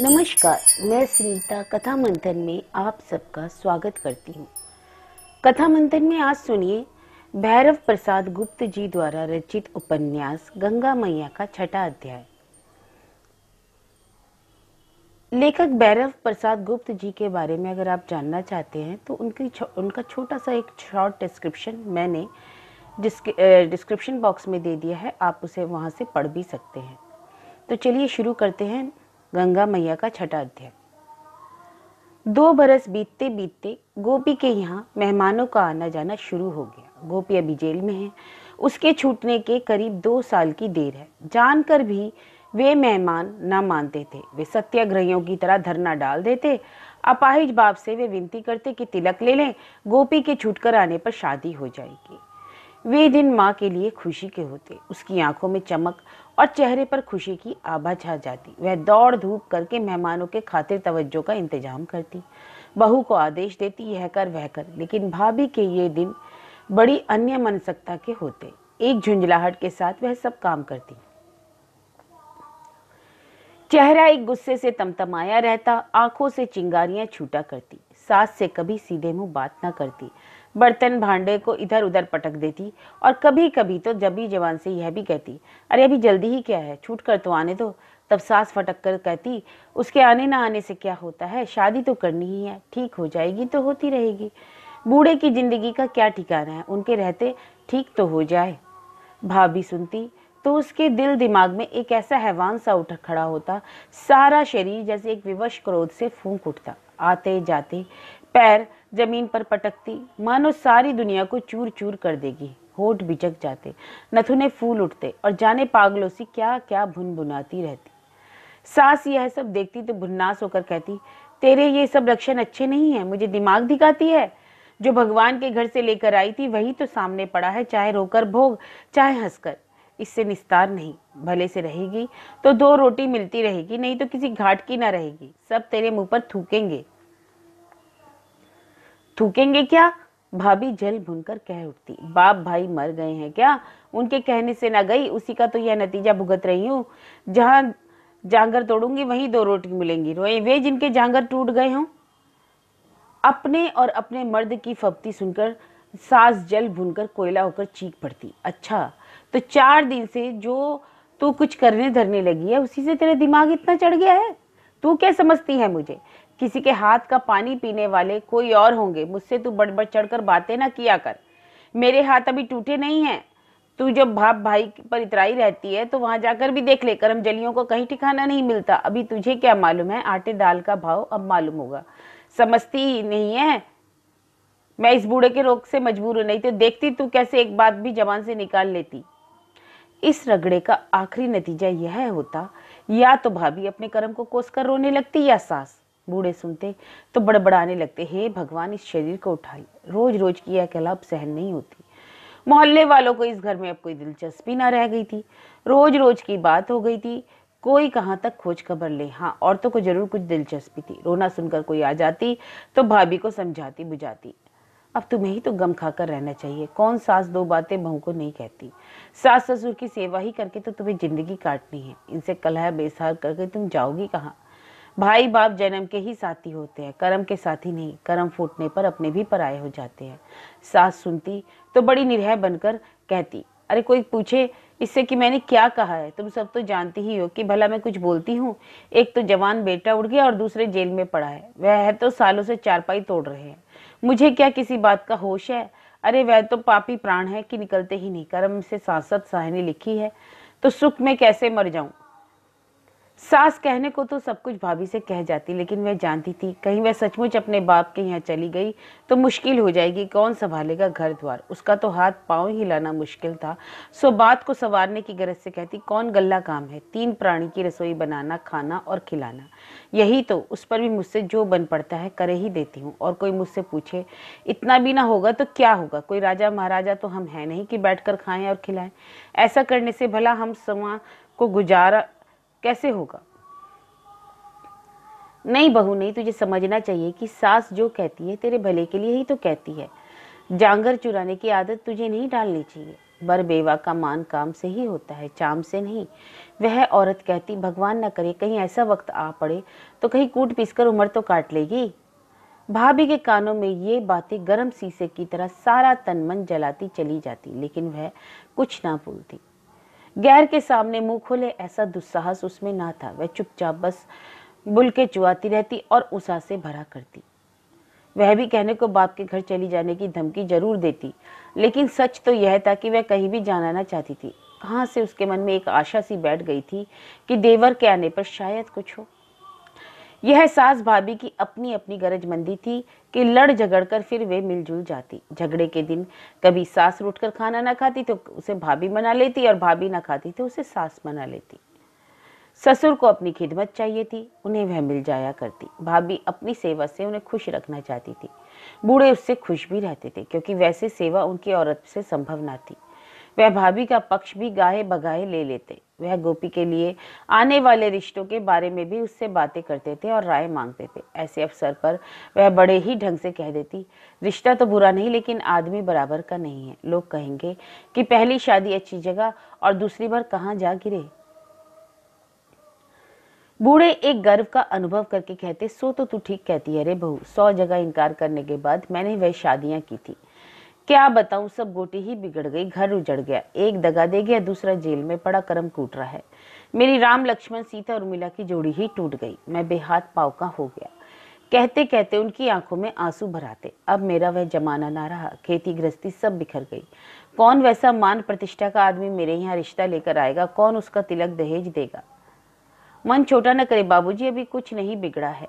नमस्कार मैं सुनीता कथा मंथन में आप सबका स्वागत करती हूँ कथा मंथन में आज सुनिए भैरव प्रसाद गुप्त जी द्वारा रचित उपन्यास गंगा मैया का छठा अध्याय लेखक भैरव प्रसाद गुप्त जी के बारे में अगर आप जानना चाहते हैं तो उनकी उनका छोटा सा एक शॉर्ट डिस्क्रिप्शन मैंने डिस्क्रिप्शन बॉक्स में दे दिया है आप उसे वहाँ से पढ़ भी सकते हैं तो चलिए शुरू करते हैं गंगा मैया का छठा अध्याय दो बरस बीतते बीतते गोपी के यहाँ मेहमानों का आना जाना शुरू हो गया गोपी अभी जेल में है उसके छूटने के करीब दो साल की देर है जानकर भी वे मेहमान न मानते थे वे सत्याग्रहियों की तरह धरना डाल देते अपाहिज बाप से वे विनती करते कि तिलक ले लें गोपी के छूटकर आने पर शादी हो जाएगी वे दिन माँ के लिए खुशी के होते उसकी आंखों में चमक और चेहरे पर खुशी की आभा छा जाती वह दौड़ धूप करके मेहमानों के खातिर तवज्जो का इंतजाम करती बहू को आदेश देती यह कर वह कर लेकिन भाभी के ये दिन बड़ी अन्य मनसकता के होते एक झुंझलाहट के साथ वह सब काम करती चेहरा एक गुस्से से तमतमाया रहता आंखों से चिंगारियां छूटा करती सास से कभी सीधे मुंह बात ना करती बर्तन भांडे को इधर उधर पटक देती और कभी कभी तो जबी जवान से यह भी कहती अरे अभी जल्दी ही क्या है छूट कर तो आने दो तब सास फटक कर कहती उसके आने ना आने से क्या होता है शादी तो करनी ही है ठीक हो जाएगी तो होती रहेगी बूढ़े की जिंदगी का क्या ठिकाना है उनके रहते ठीक तो हो जाए भाभी सुनती तो उसके दिल दिमाग में एक ऐसा हैवान सा उठ खड़ा होता सारा शरीर जैसे एक विवश क्रोध से फूंक उठता आते जाते पैर जमीन पर पटकती मानो सारी दुनिया को चूर चूर कर देगी होठ बिचक जाते नथुने फूल उठते और जाने पागलों से क्या क्या भुन भुनाती रहती सास यह सब देखती तो भुन्नास होकर कहती तेरे ये सब लक्षण अच्छे नहीं है मुझे दिमाग दिखाती है जो भगवान के घर से लेकर आई थी वही तो सामने पड़ा है चाहे रोकर भोग चाहे हंसकर इससे निस्तार नहीं भले से रहेगी तो दो रोटी मिलती रहेगी नहीं तो किसी घाट की ना रहेगी सब तेरे मुंह पर थूकेंगे थूकेंगे क्या भाभी जल भूनकर कह उठती बाप भाई मर गए हैं क्या उनके कहने से ना गई उसी का तो यह नतीजा भुगत रही हूँ जहाँ जांगर तोड़ूंगी वहीं दो रोटी मिलेंगी रोए वे जिनके जांगर टूट गए हों अपने और अपने मर्द की फपती सुनकर सास जल भूनकर कोयला होकर चीख पड़ती अच्छा तो चार दिन से जो तू कुछ करने धरने लगी है उसी से तेरे दिमाग इतना चढ़ गया है तू क्या समझती है मुझे किसी के हाथ का पानी पीने वाले कोई और होंगे मुझसे तू बढ़ बढ़ चढ़कर बातें ना किया कर मेरे हाथ अभी टूटे नहीं हैं तू जब भाप भाई पर इतराई रहती है तो वहाँ जाकर भी देख ले कर्मजलियों को कहीं ठिकाना नहीं मिलता अभी तुझे क्या मालूम है आटे दाल का भाव अब मालूम होगा समझती ही नहीं है मैं इस बूढ़े के रोग से मजबूर हूँ नहीं तो देखती तू कैसे एक बात भी जवान से निकाल लेती इस रगड़े का आखिरी नतीजा यह होता या तो भाभी अपने कर्म को कोस कर रोने लगती या सास बूढ़े सुनते तो बड़बड़ाने लगते हे भगवान इस शरीर को उठाई रोज रोज की यह अब सहन नहीं होती मोहल्ले वालों को इस घर में अब कोई दिलचस्पी ना रह गई थी रोज रोज की बात हो गई थी कोई कहाँ तक खोज खबर ले हाँ औरतों को जरूर कुछ दिलचस्पी थी रोना सुनकर कोई आ जाती तो भाभी को समझाती बुझाती अब तुम्हें ही तो गम खाकर रहना चाहिए कौन सास दो बातें बहू को नहीं कहती सास ससुर की सेवा ही करके तो तुम्हें जिंदगी काटनी है इनसे कलह बेसार करके तुम जाओगी कहाँ भाई बाप जन्म के ही साथी होते हैं कर्म के साथी नहीं कर्म फूटने पर अपने भी पराये हो जाते हैं सास सुनती तो बड़ी निर्भय बनकर कहती अरे कोई पूछे इससे कि मैंने क्या कहा है तुम सब तो जानती ही हो कि भला मैं कुछ बोलती हूँ एक तो जवान बेटा उड़ गया और दूसरे जेल में पड़ा है वह है तो सालों से चारपाई तोड़ रहे हैं मुझे क्या किसी बात का होश है अरे वह तो पापी प्राण है कि निकलते ही नहीं कर्म से सांसद साहनी लिखी है तो सुख में कैसे मर जाऊं सास कहने को तो सब कुछ भाभी से कह जाती लेकिन वह जानती थी कहीं वह सचमुच अपने बाप के यहाँ चली गई तो मुश्किल हो जाएगी कौन संभालेगा घर द्वार उसका तो हाथ पाँव ही लाना मुश्किल था सो बात को संवारने की गरज से कहती कौन गल्ला काम है तीन प्राणी की रसोई बनाना खाना और खिलाना यही तो उस पर भी मुझसे जो बन पड़ता है करे ही देती हूँ और कोई मुझसे पूछे इतना भी ना होगा तो क्या होगा कोई राजा महाराजा तो हम हैं नहीं कि बैठ कर खाएं और खिलाएं ऐसा करने से भला हम समा को गुजारा कैसे होगा नहीं बहू नहीं तुझे समझना चाहिए कि सास जो कहती है तेरे भले के लिए ही तो कहती है जांगर चुराने की आदत तुझे नहीं डालनी चाहिए बर बेवा का मान काम से ही होता है चाम से नहीं वह औरत कहती भगवान ना करे कहीं ऐसा वक्त आ पड़े तो कहीं कूट पीस कर उम्र तो काट लेगी भाभी के कानों में ये बातें गर्म शीशे की तरह सारा तन मन जलाती चली जाती लेकिन वह कुछ ना भूलती गैर के सामने मुंह खोले ऐसा दुस्साहस उसमें ना था वह चुपचाप बस बुलके चुआती रहती और उसा से भरा करती वह भी कहने को बाप के घर चली जाने की धमकी जरूर देती लेकिन सच तो यह था कि वह कहीं भी जाना ना चाहती थी कहाँ से उसके मन में एक आशा सी बैठ गई थी कि देवर के आने पर शायद कुछ हो यह सास भाभी की अपनी अपनी गरजमंदी थी कि लड़ झगड़ कर फिर वे मिलजुल जाती झगड़े के दिन कभी सास रूट कर खाना ना खाती तो उसे भाभी मना लेती और भाभी ना खाती तो उसे सास मना लेती ससुर को अपनी खिदमत चाहिए थी उन्हें वह मिल जाया करती भाभी अपनी सेवा से उन्हें खुश रखना चाहती थी बूढ़े उससे खुश भी रहते थे क्योंकि वैसे सेवा उनकी औरत से संभव ना थी वह भाभी का पक्ष भी गाहे बगाहे ले लेते वह गोपी के लिए आने वाले रिश्तों के बारे में भी उससे बातें करते थे और राय मांगते थे ऐसे अवसर पर वह बड़े ही ढंग से कह देती रिश्ता तो बुरा नहीं लेकिन आदमी बराबर का नहीं है लोग कहेंगे कि पहली शादी अच्छी जगह और दूसरी बार कहाँ जा गिरे बूढ़े एक गर्व का अनुभव करके कहते सो तो तू ठीक कहती है अरे बहू सौ जगह इनकार करने के बाद मैंने वह शादियां की थी क्या बताऊं सब गोटी ही बिगड़ गई घर उजड़ गया एक दगा दे गया दूसरा जेल में पड़ा कर्म टूट रहा है मेरी राम लक्ष्मण सीता और उर्मिला की जोड़ी ही टूट गई मैं बेहद पाव का हो गया कहते कहते उनकी आंखों में आंसू भराते अब मेरा वह जमाना ना रहा खेती गृहस्थी सब बिखर गई कौन वैसा मान प्रतिष्ठा का आदमी मेरे यहाँ रिश्ता लेकर आएगा कौन उसका तिलक दहेज देगा मन छोटा न करे बाबूजी अभी कुछ नहीं बिगड़ा है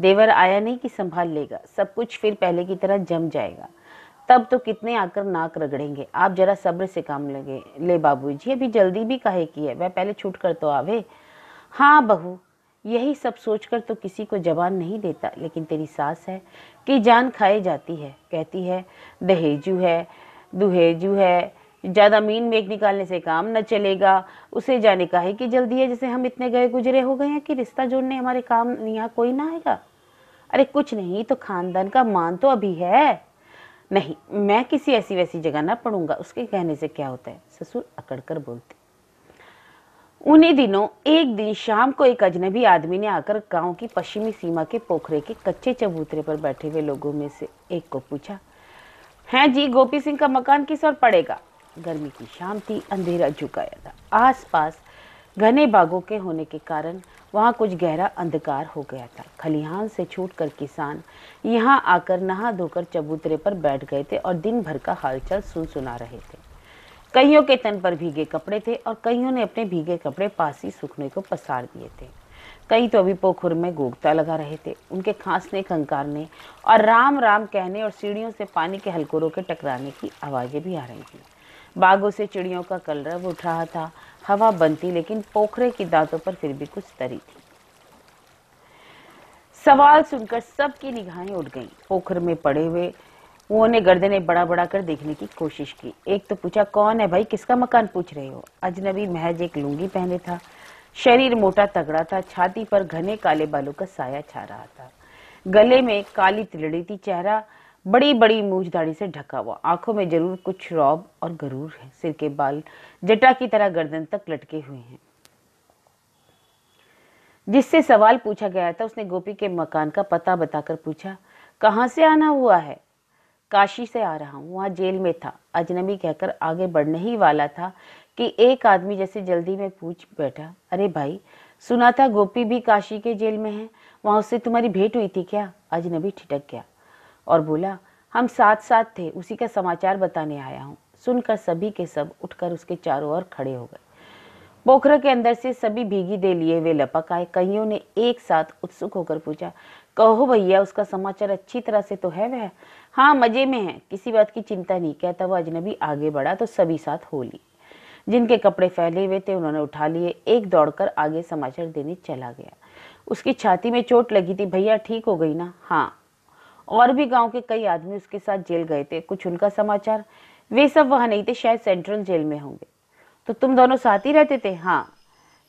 देवर आया नहीं कि संभाल लेगा सब कुछ फिर पहले की तरह जम जाएगा तब तो कितने आकर नाक रगड़ेंगे आप जरा सब्र से काम लगे ले बाबू जी अभी जल्दी भी कहे की है वह पहले छूट कर तो आवे हाँ बहू यही सब सोचकर तो किसी को जवान नहीं देता लेकिन तेरी सास है कि जान खाए जाती है कहती है दहेजू है दुहेजू है ज़्यादा मीन मेघ निकालने से काम न चलेगा उसे जाने का है कि जल्दी है जैसे हम इतने गए गुजरे हो गए हैं कि रिश्ता जोड़ने हमारे काम यहाँ कोई ना आएगा अरे कुछ नहीं तो खानदान का मान तो अभी है नहीं मैं किसी ऐसी वैसी जगह ना पढ़ूंगा उसके कहने से क्या होता है ससुर अकड़ कर बोलती उन्हीं दिनों एक दिन शाम को एक अजनबी आदमी ने आकर गांव की पश्चिमी सीमा के पोखरे के कच्चे चबूतरे पर बैठे हुए लोगों में से एक को पूछा हैं जी गोपी सिंह का मकान किस और पड़ेगा गर्मी की शाम थी अंधेरा झुकाया था आसपास घने बागों के होने के कारण वहाँ कुछ गहरा अंधकार हो गया था खलिहान से छूटकर किसान यहाँ आकर नहा धोकर चबूतरे पर बैठ गए थे और दिन भर का हालचाल सुन सुना रहे थे कईयों के तन पर भीगे कपड़े थे और कईयों ने अपने भीगे कपड़े पास ही सूखने को पसार दिए थे कई तो अभी पोखर में गोगता लगा रहे थे उनके खांसने कंकारने और राम राम कहने और सीढ़ियों से पानी के हलकोरों के टकराने की आवाज़ें भी आ रही थी बागों से चिड़ियों का कलरव उठ रहा था हवा बनती लेकिन पोखरे की दांतों पर फिर भी कुछ तरी थी सवाल सुनकर सबकी निगाहें उठ गईं। पोखर में पड़े हुए वो ने गर्दने बड़ा बड़ा कर देखने की कोशिश की एक तो पूछा कौन है भाई किसका मकान पूछ रहे हो अजनबी महज एक लुंगी पहने था शरीर मोटा तगड़ा था छाती पर घने काले बालों का साया छा रहा था गले में काली तिलड़ी थी चेहरा बड़ी बड़ी मूछ दाढ़ी से ढका हुआ आंखों में जरूर कुछ रौब और गरूर है सिर के बाल जटा की तरह गर्दन तक लटके हुए हैं जिससे सवाल पूछा गया था उसने गोपी के मकान का पता बताकर पूछा कहाँ से आना हुआ है काशी से आ रहा हूँ वहाँ जेल में था अजनबी कहकर आगे बढ़ने ही वाला था कि एक आदमी जैसे जल्दी में पूछ बैठा अरे भाई सुना था गोपी भी काशी के जेल में है वहाँ उससे तुम्हारी भेंट हुई थी क्या अजनबी ठिटक गया और बोला हम साथ साथ थे उसी का समाचार बताने आया हूँ सुनकर सभी के सब उठकर उसके चारों ओर खड़े हो गए पोखरा के अंदर से सभी भीगी दे लिए वे लपक आए कईयों ने एक साथ उत्सुक होकर पूछा कहो भैया उसका समाचार अच्छी तरह से तो है वह हाँ मजे में है किसी बात की चिंता नहीं कहता वह अजनबी आगे बढ़ा तो सभी साथ हो ली जिनके कपड़े फैले हुए थे उन्होंने उठा लिए एक दौड़कर आगे समाचार देने चला गया उसकी छाती में चोट लगी थी भैया ठीक हो गई ना हाँ और भी गांव के कई आदमी उसके साथ जेल गए थे कुछ उनका समाचार वे सब वहां नहीं थे शायद सेंट्रल जेल में होंगे तो तुम दोनों साथ ही रहते थे हाँ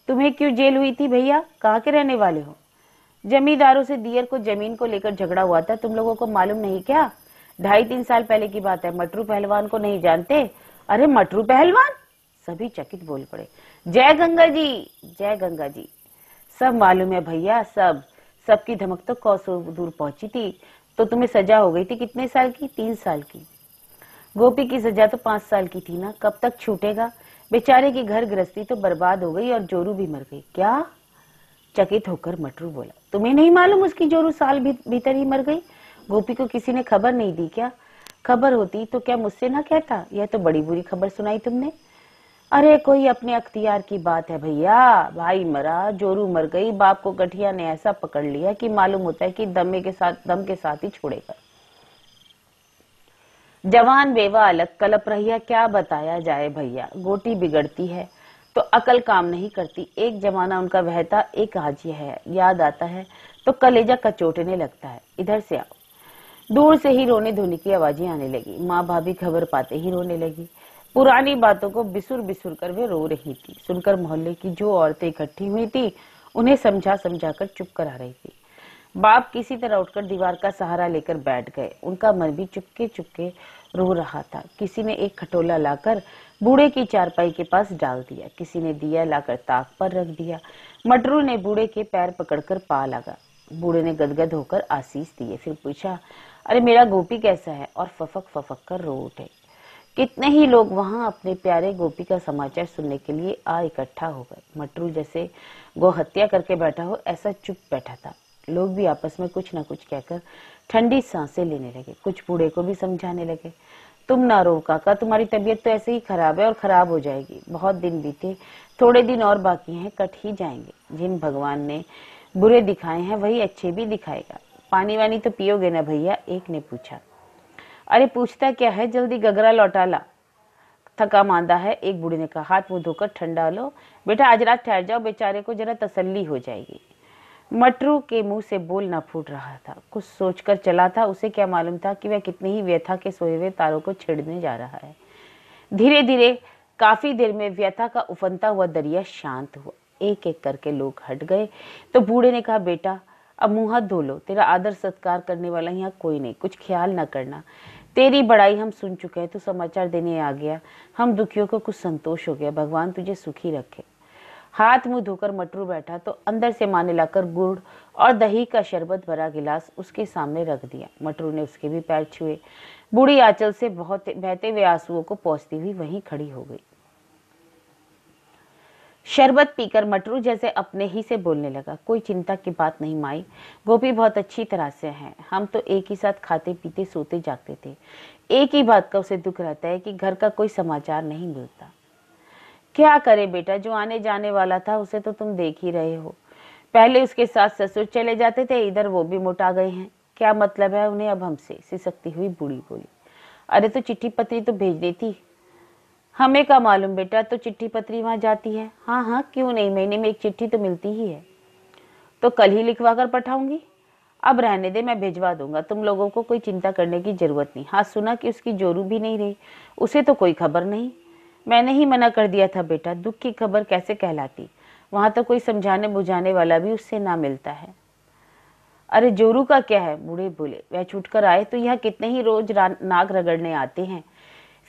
तुम्हें क्यों जेल हुई थी भैया कहाँ के रहने वाले हो जमींदारों से दियर को जमीन को लेकर झगड़ा हुआ था तुम लोगों को मालूम नहीं क्या ढाई तीन साल पहले की बात है मटरू पहलवान को नहीं जानते अरे मटरू पहलवान सभी चकित बोल पड़े जय गंगा जी जय गंगा जी सब मालूम है भैया सब सबकी धमक तो कौ दूर पहुंची थी तो तुम्हें सजा हो गई थी कितने साल की तीन साल की गोपी की सजा तो पांच साल की थी ना कब तक छूटेगा बेचारे की घर गृहस्थी तो बर्बाद हो गई और जोरू भी मर गई क्या चकित होकर मटरू बोला तुम्हें नहीं मालूम उसकी जोरू साल भीतर ही मर गई गोपी को किसी ने खबर नहीं दी क्या खबर होती तो क्या मुझसे ना कहता यह तो बड़ी बुरी खबर सुनाई तुमने अरे कोई अपने अख्तियार की बात है भैया भाई मरा जोरू मर गई बाप को गठिया ने ऐसा पकड़ लिया कि मालूम होता है कि दमे के साथ दम के साथ ही छोड़ेगा जवान बेवा अलग कलप रहिया क्या बताया जाए भैया गोटी बिगड़ती है तो अकल काम नहीं करती एक जमाना उनका वहता एक हाजी है याद आता है तो कलेजा कचोटने लगता है इधर से आओ दूर से ही रोने धोने की आवाजें आने लगी माँ भाभी खबर पाते ही रोने लगी पुरानी बातों को बिसुर बिसुर कर वे रो रही थी सुनकर मोहल्ले की जो औरतें इकट्ठी हुई थी उन्हें समझा समझा कर चुप करा रही थी बाप किसी तरह उठकर दीवार का सहारा लेकर बैठ गए उनका मन भी चुपके चुपके रो रहा था किसी ने एक खटोला लाकर बूढ़े की चारपाई के पास डाल दिया किसी ने दिया लाकर ताक पर रख दिया मटरू ने बूढ़े के पैर पकड़कर पा लगा बूढ़े ने गदगद होकर आशीष दिए फिर पूछा अरे मेरा गोपी कैसा है और फफक फफक कर रो उठे कितने ही लोग वहां अपने प्यारे गोपी का समाचार सुनने के लिए आ इकट्ठा हो गए मटरू जैसे गो हत्या करके बैठा हो ऐसा चुप बैठा था लोग भी आपस में कुछ ना कुछ कहकर ठंडी सांसें लेने लगे कुछ बूढ़े को भी समझाने लगे तुम ना रो काका तुम्हारी तबीयत तो ऐसे ही खराब है और खराब हो जाएगी बहुत दिन बीते थोड़े दिन और बाकी हैं कट ही जाएंगे जिन भगवान ने बुरे दिखाए हैं वही अच्छे भी दिखाएगा पानी वानी तो पियोगे ना भैया एक ने पूछा अरे पूछता क्या है जल्दी गगरा लौटा ला थका मांदा है एक बूढ़े ने कहा हाथ मुंह धोकर ठंडा लो बेटा आज रात ठहर जाओ बेचारे को जरा तसल्ली हो जाएगी मटरू के मुंह से बोल ना फूट रहा था कुछ सोचकर चला था उसे क्या मालूम था कि वह कितनी ही व्यथा के सोए हुए तारों को छेड़ने जा रहा है धीरे धीरे काफी देर में व्यथा का उफनता हुआ दरिया शांत हुआ एक एक करके लोग हट गए तो बूढ़े ने कहा बेटा अब मुंह हाथ धो लो तेरा आदर सत्कार करने वाला यहाँ कोई नहीं कुछ ख्याल ना करना तेरी बड़ाई हम सुन चुके हैं तो समाचार देने आ गया हम दुखियों को कुछ संतोष हो गया भगवान तुझे सुखी रखे हाथ मुंह धोकर मटरू बैठा तो अंदर से माने लाकर गुड़ और दही का शरबत भरा गिलास उसके सामने रख दिया मटरू ने उसके भी पैर छुए बूढ़ी आंचल से बहुत बहते हुए आंसुओं को पहुंचती हुई वहीं खड़ी हो गई शरबत पीकर मटरू जैसे अपने ही से बोलने लगा कोई चिंता की बात नहीं माई गोपी बहुत अच्छी तरह से है हम तो एक ही साथ खाते पीते सोते जागते थे एक ही बात का उसे दुख रहता है कि घर का कोई समाचार नहीं मिलता क्या करे बेटा जो आने जाने वाला था उसे तो तुम देख ही रहे हो पहले उसके साथ ससुर चले जाते थे इधर वो भी मोटा गए हैं क्या मतलब है उन्हें अब हमसे सिसकती हुई बूढ़ी बोली अरे तो चिट्ठी पत्री तो भेजनी थी हमें का मालूम बेटा तो चिट्ठी पत्री वहाँ जाती है हाँ हाँ क्यों नहीं महीने में एक चिट्ठी तो मिलती ही है तो कल ही लिखवा कर पठाऊंगी अब रहने दे मैं भिजवा दूंगा तुम लोगों को कोई चिंता करने की ज़रूरत नहीं हाँ सुना कि उसकी जोरू भी नहीं रही उसे तो कोई खबर नहीं मैंने ही मना कर दिया था बेटा दुख की खबर कैसे कहलाती वहाँ तो कोई समझाने बुझाने वाला भी उससे ना मिलता है अरे जोरू का क्या है बूढ़े बोले वह छूट कर आए तो यह कितने ही रोज नाक रगड़ने आते हैं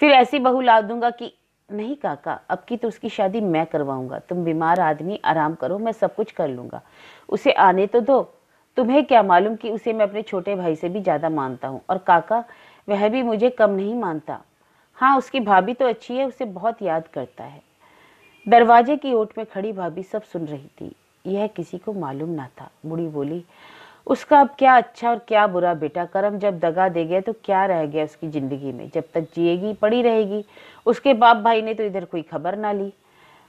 फिर ऐसी बहू ला दूंगा कि नहीं काका अब की तो उसकी शादी मैं करवाऊंगा तुम बीमार आदमी आराम करो मैं सब कुछ कर लूंगा उसे आने तो दो तुम्हें क्या मालूम कि उसे मैं अपने छोटे भाई से भी ज़्यादा मानता हूँ और काका वह भी मुझे कम नहीं मानता हाँ उसकी भाभी तो अच्छी है उसे बहुत याद करता है दरवाजे की ओट में खड़ी भाभी सब सुन रही थी यह किसी को मालूम ना था बूढ़ी बोली उसका अब क्या अच्छा और क्या बुरा बेटा कर्म जब दगा दे गया तो क्या रह गया उसकी ज़िंदगी में जब तक जिएगी पड़ी रहेगी उसके बाप भाई ने तो इधर कोई खबर ना ली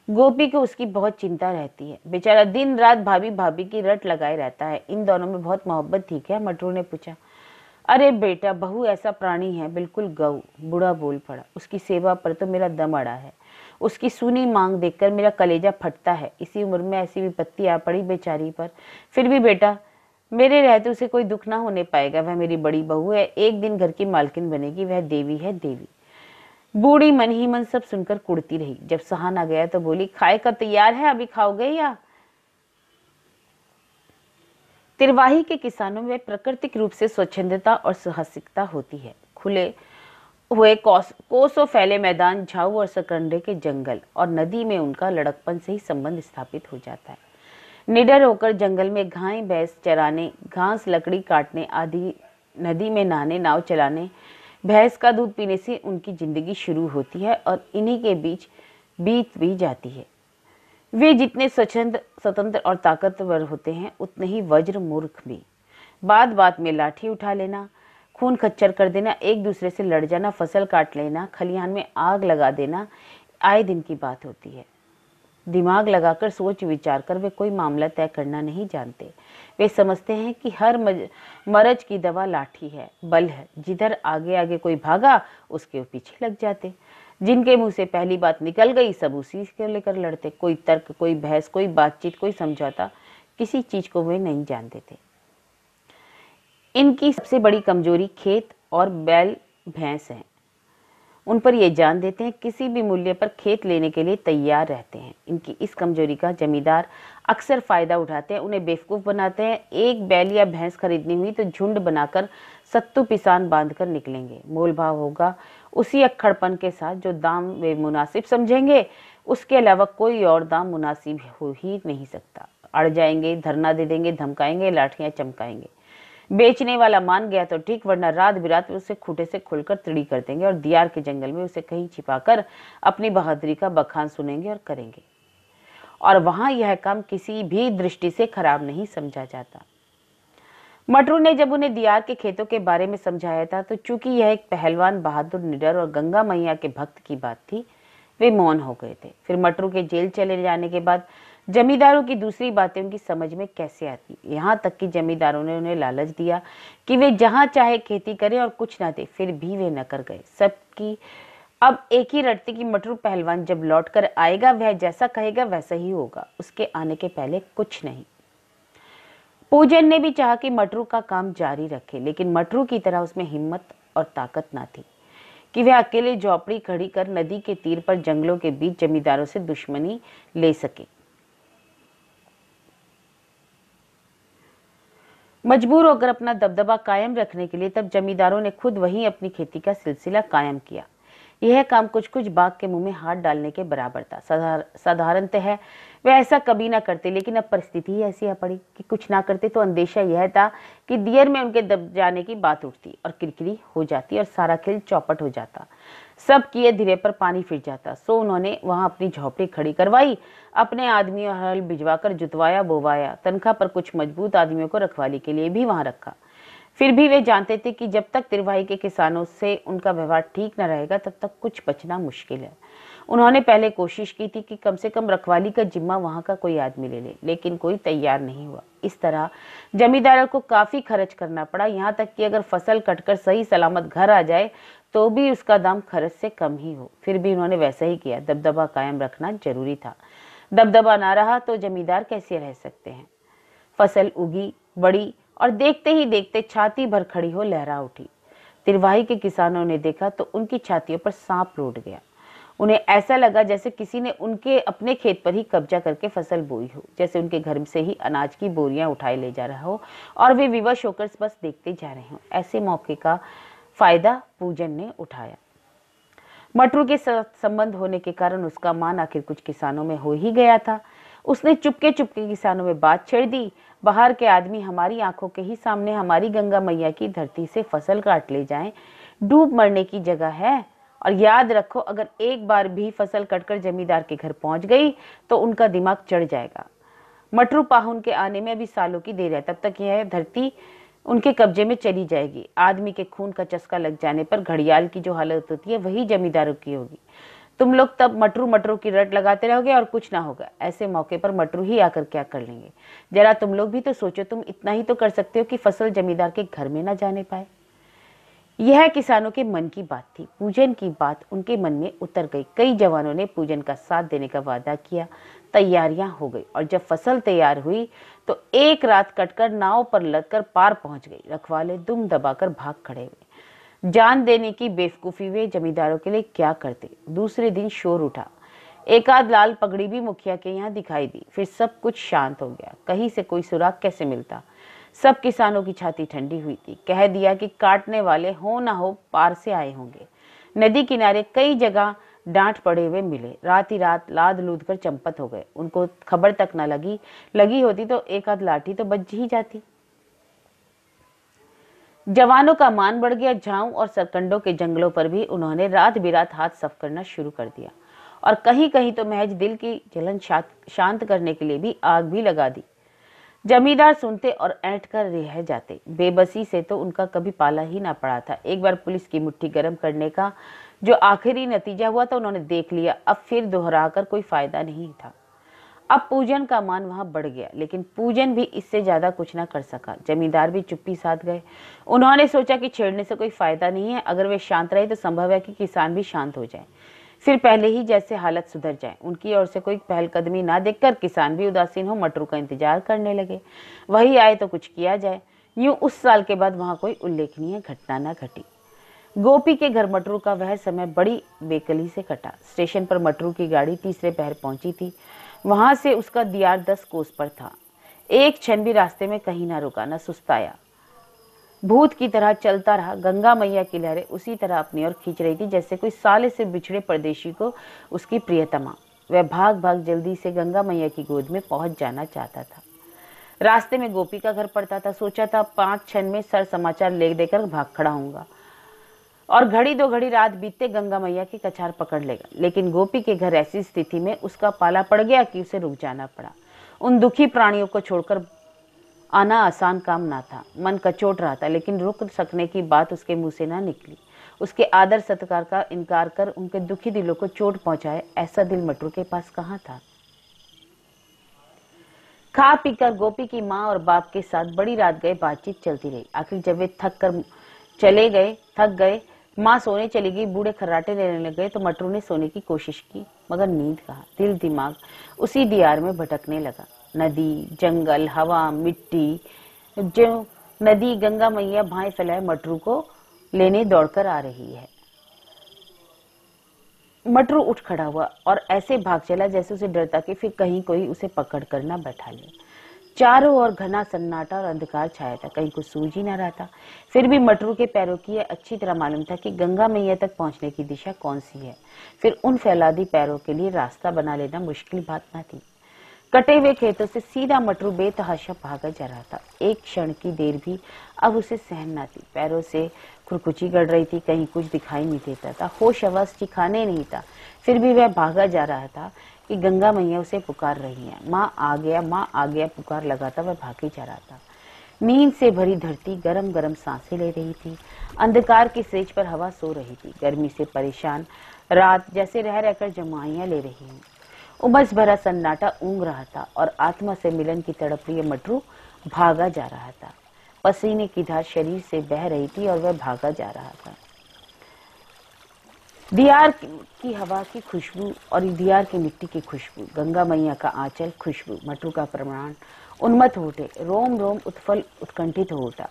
गोपी को उसकी बहुत चिंता रहती है बेचारा दिन रात भाभी भाभी की रट लगाए रहता है इन दोनों में बहुत मोहब्बत थी क्या मटरू ने पूछा अरे बेटा बहू ऐसा प्राणी है बिल्कुल गऊ बूढ़ा बोल पड़ा उसकी सेवा पर तो मेरा दम अड़ा है उसकी सुनी मांग देखकर मेरा कलेजा फटता है इसी उम्र में ऐसी विपत्ति आ पड़ी बेचारी पर फिर भी बेटा मेरे रहते तो उसे कोई दुख ना होने पाएगा वह मेरी बड़ी बहू है एक दिन घर की मालकिन बनेगी वह देवी है देवी बूढ़ी मन ही मन सब सुनकर कुड़ती रही जब सहान आ गया तो बोली खाए का तैयार है अभी खाओगे या तिरवाही के किसानों में प्राकृतिक रूप से स्वच्छंदता और साहसिकता होती है खुले हुए कोसो कोसों फैले मैदान झाऊ और सकंडे के जंगल और नदी में उनका लड़कपन से ही संबंध स्थापित हो जाता है निडर होकर जंगल में घाय भैंस चराने घास लकड़ी काटने आदि नदी में नहाने नाव चलाने भैंस का दूध पीने से उनकी जिंदगी शुरू होती है और इन्हीं के बीच बीत भी जाती है वे जितने स्वच्छंद स्वतंत्र और ताकतवर होते हैं उतने ही वज्र मूर्ख भी बात बात में लाठी उठा लेना खून खच्चर कर देना एक दूसरे से लड़ जाना फसल काट लेना खलिहान में आग लगा देना आए दिन की बात होती है दिमाग लगाकर सोच विचार कर वे कोई मामला तय करना नहीं जानते वे समझते हैं कि हर मरज की दवा लाठी है बल है जिधर आगे आगे कोई भागा उसके पीछे लग जाते जिनके मुंह से पहली बात निकल गई सब उसी के लेकर लड़ते कोई तर्क कोई बहस कोई बातचीत कोई समझौता किसी चीज को वे नहीं जानते थे इनकी सबसे बड़ी कमजोरी खेत और बैल भैंस हैं उन पर यह जान देते हैं किसी भी मूल्य पर खेत लेने के लिए तैयार रहते हैं इनकी इस कमजोरी का जमींदार अक्सर फ़ायदा उठाते हैं उन्हें बेवकूफ़ बनाते हैं एक बैल या भैंस खरीदनी हुई तो झुंड बनाकर सत्तू पिसान बांध कर निकलेंगे मोल भाव होगा उसी अक्खड़पन के साथ जो दाम वे मुनासिब समझेंगे उसके अलावा कोई और दाम मुनासिब हो ही नहीं सकता अड़ जाएंगे धरना दे देंगे धमकाएंगे लाठियाँ चमकाएंगे बेचने वाला मान गया तो ठीक वरना रात बिरात में उसे खूटे से खुलकर तिड़ी कर देंगे और दियार के जंगल में उसे कहीं छिपाकर अपनी बहादुरी का बखान सुनेंगे और करेंगे और वहां यह काम किसी भी दृष्टि से खराब नहीं समझा जाता मटरू ने जब उन्हें दियार के खेतों के बारे में समझाया था तो चूंकि यह एक पहलवान बहादुर निडर और गंगा मैया के भक्त की बात थी वे मौन हो गए थे फिर मटरू के जेल चले जाने के बाद जमींदारों की दूसरी बातें उनकी समझ में कैसे आती यहाँ तक कि जमींदारों ने उन्हें लालच दिया कि वे जहाँ चाहे खेती करें और कुछ ना दे फिर भी वे न कर गए सबकी अब एक ही रटती कि मटरू पहलवान जब लौट कर आएगा वह जैसा कहेगा वैसा ही होगा उसके आने के पहले कुछ नहीं पूजन ने भी चाहा कि मटरू का काम जारी रखे लेकिन मटरू की तरह उसमें हिम्मत और ताकत ना थी कि वह अकेले झोपड़ी खड़ी कर नदी के तीर पर जंगलों के बीच जमींदारों से दुश्मनी ले सके मजबूर होकर अपना दबदबा कायम रखने के लिए तब जमींदारों ने खुद वहीं अपनी खेती का सिलसिला कायम किया यह काम कुछ कुछ बाग के मुंह में हाथ डालने के बराबर था साधारणतः वे ऐसा कभी ना करते लेकिन अब परिस्थिति ही ऐसी आ पड़ी कि कुछ ना करते तो अंदेशा यह था कि दियर में उनके दब जाने की बात उठती और किरकिरी हो जाती और सारा खेल चौपट हो जाता सब किए धीरे पर पानी फिर जाता सो उन्होंने वहां अपनी झोपड़ी खड़ी करवाई अपने आदमी हल हल भिजवाकर जुतवाया बोवाया तनख्वाह पर कुछ मजबूत आदमियों को रखवाली के लिए भी वहां रखा फिर भी वे जानते थे कि जब तक तिरवाही के किसानों से उनका व्यवहार ठीक न रहेगा तब तक कुछ बचना मुश्किल है उन्होंने पहले कोशिश की थी कि कम से कम रखवाली का जिम्मा वहाँ का कोई आदमी ले ले लेकिन कोई तैयार नहीं हुआ इस तरह जमींदार को काफ़ी खर्च करना पड़ा यहाँ तक कि अगर फसल कटकर सही सलामत घर आ जाए तो भी उसका दाम खर्च से कम ही हो फिर भी उन्होंने वैसा ही किया दबदबा कायम रखना जरूरी था दबदबा ना रहा तो जमींदार कैसे रह सकते हैं फसल उगी बड़ी और देखते ही देखते छाती भर खड़ी हो लहरा उठी तिरवाही के किसानों ने देखा तो उनकी छातियों पर सांप लौट गया उन्हें ऐसा लगा जैसे किसी ने उनके अपने खेत पर ही कब्जा करके फसल बोई हो जैसे उनके घर से ही अनाज की बोरियां उठाए ले जा रहा हो और वे विवश होकर बस देखते जा रहे हों ऐसे मौके का फायदा पूजन ने उठाया मटरू के संबंध होने के कारण उसका मान आखिर कुछ किसानों में हो ही गया था उसने चुपके चुपके किसानों में बात छेड़ दी बाहर के आदमी हमारी आंखों के ही सामने हमारी गंगा मैया की धरती से फसल काट ले जाएं डूब मरने की जगह है और याद रखो अगर एक बार भी फसल कटकर जमींदार के घर पहुंच गई तो उनका दिमाग चढ़ जाएगा मटरू पाहुन के आने में अभी सालों की देर है तब तक यह धरती उनके कब्जे में चली जाएगी आदमी के खून का चस्का लग जाने पर घड़ियाल की जो हालत होती है वही जमींदारों की होगी तुम लोग तब मटरू मटरू की रट लगाते रहोगे और कुछ ना होगा ऐसे मौके पर मटरू ही आकर क्या कर लेंगे जरा तुम लोग भी तो सोचो तुम इतना ही तो कर सकते हो कि फसल जमींदार के घर में ना जाने पाए यह किसानों के मन की बात थी पूजन की बात उनके मन में उतर गई कई जवानों ने पूजन का साथ देने का वादा किया तैयारियां हो गई और जब फसल तैयार हुई तो एक रात कटकर नाव पर लदकर पार पहुंच गई रखवाले दुम दबाकर भाग खड़े हुए जान देने की बेवकूफ़ी वे जमींदारों के लिए क्या करते दूसरे दिन शोर उठा एक आध लाल पगड़ी भी मुखिया के यहाँ दिखाई दी फिर सब कुछ शांत हो गया कहीं से कोई सुराग कैसे मिलता सब किसानों की छाती ठंडी हुई थी कह दिया कि काटने वाले हो ना हो पार से आए होंगे नदी किनारे कई जगह डांट पड़े हुए मिले रात ही रात लाद लूद कर चंपत हो गए उनको खबर तक न लगी लगी होती तो एक आध लाठी तो बच ही जाती जवानों का मान बढ़ गया झाऊ और सरकंडों के जंगलों पर भी उन्होंने रात बिरात हाथ साफ करना शुरू कर दिया और कहीं कहीं तो महज दिल की जलन शांत करने के लिए भी आग भी लगा दी जमींदार सुनते और ऐट कर रह जाते बेबसी से तो उनका कभी पाला ही ना पड़ा था एक बार पुलिस की मुट्ठी गर्म करने का जो आखिरी नतीजा हुआ था उन्होंने देख लिया अब फिर दोहराकर कोई फायदा नहीं था अब पूजन का मान वहां बढ़ गया लेकिन पूजन भी इससे ज़्यादा कुछ ना कर सका जमींदार भी चुप्पी साथ गए उन्होंने सोचा कि छेड़ने से कोई फ़ायदा नहीं है अगर वे शांत रहे तो संभव है कि किसान भी शांत हो जाए फिर पहले ही जैसे हालत सुधर जाए उनकी ओर से कोई पहलकदमी ना देखकर किसान भी उदासीन हो मटरू का इंतजार करने लगे वही आए तो कुछ किया जाए यूं उस साल के बाद वहाँ कोई उल्लेखनीय घटना ना घटी गोपी के घर मटरू का वह समय बड़ी बेकली से कटा स्टेशन पर मटरू की गाड़ी तीसरे पहर पहुंची थी वहां से उसका दियार दस कोस पर था एक क्षण भी रास्ते में कहीं ना रुका ना सुस्ताया भूत की तरह चलता रहा गंगा मैया की लहरें उसी तरह अपनी ओर खींच रही थी जैसे कोई साले से बिछड़े परदेशी को उसकी प्रियतमा वह भाग भाग जल्दी से गंगा मैया की गोद में पहुंच जाना चाहता था रास्ते में गोपी का घर पड़ता था सोचा था पांच क्षण में सर समाचार ले देकर भाग खड़ा होऊंगा और घड़ी दो घड़ी रात बीतते गंगा मैया की कछार पकड़ लेगा लेकिन गोपी के घर ऐसी स्थिति में उसका पाला पड़ गया कि उसे रुक जाना पड़ा उन दुखी प्राणियों को छोड़कर आना आसान काम ना था मन कचोट रहा था लेकिन रुक सकने की बात उसके मुंह से ना निकली उसके आदर सत्कार का इनकार कर उनके दुखी दिलों को चोट पहुंचाए ऐसा दिल मटरू के पास कहाँ था खा पीकर गोपी की माँ और बाप के साथ बड़ी रात गए बातचीत चलती रही आखिर जब वे थक कर चले गए थक गए माँ सोने चली गई बूढ़े खर्राटे लेने लगे तो मटरू ने सोने की कोशिश की मगर नींद कहा दिल दिमाग उसी दियार में भटकने लगा नदी जंगल हवा मिट्टी जो नदी गंगा मैया भाई फैलाए मटरू को लेने दौड़कर आ रही है मटरू उठ खड़ा हुआ और ऐसे भाग चला जैसे उसे था कि फिर कहीं कोई उसे पकड़ कर ना बैठा ले चारों ओर घना सन्नाटा और अंधकार छाया था कहीं कुछ सूझ ही ना रहा था फिर भी मटरू के पैरों की अच्छी तरह मालूम था कि गंगा मैया तक पहुंचने की दिशा कौन सी है फिर उन फैलादी पैरों के लिए रास्ता बना लेना मुश्किल बात ना थी कटे हुए खेतों से सीधा मटरू बेतहाशा भागा जा रहा था एक क्षण की देर भी अब उसे सहन न थी पैरों से खुरकुची गड़ रही थी कहीं कुछ दिखाई नहीं देता था होश अवस ठिकाने नहीं था फिर भी वह भागा जा रहा था कि गंगा मैया उसे पुकार रही है माँ आ गया माँ आ गया पुकार लगाता वह भागी जा रहा था नींद से भरी धरती गरम गरम सांसें ले रही थी अंधकार के सेज पर हवा सो रही थी गर्मी से परेशान रात जैसे रह रहकर जमाइया ले रही हूँ उमस भरा सन्नाटा ऊंग रहा था और आत्मा से मिलन की तड़प लिए मटरू भागा जा रहा था पसीने की धार शरीर से बह रही थी और वह भागा जा रहा था दियार की हवा की खुशबू और दियार की मिट्टी की खुशबू गंगा मैया का आंचल खुशबू मटरू का प्रमाण उन्मत हो उठे रोम रोम उत्फल उत्कंठित हो उठा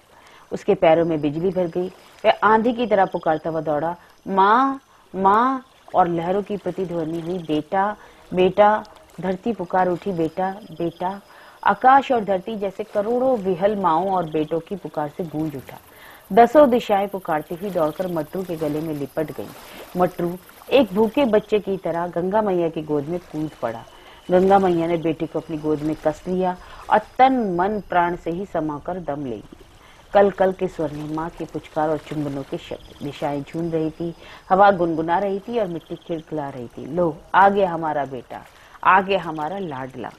उसके पैरों में बिजली भर गई वह आंधी की तरह पुकारता हुआ दौड़ा माँ माँ और लहरों की प्रतिध्वनि हुई बेटा बेटा धरती पुकार उठी बेटा बेटा आकाश और धरती जैसे करोड़ों विहल माओ और बेटों की पुकार से गूंज उठा दसों दिशाएं पुकारती हुई दौड़कर मटरू के गले में लिपट गई मटरू एक भूखे बच्चे की तरह गंगा मैया की गोद में कूद पड़ा गंगा मैया ने बेटे को अपनी गोद में कस लिया और तन मन प्राण से ही समाकर दम ले कल कल के स्वर्णिमा के पुचकार और चुंबनों के शब्द दिशाएं झूम रही थी हवा गुनगुना रही थी और मिट्टी खिलखिला रही थी लो आ गया हमारा बेटा आ गया हमारा लाडला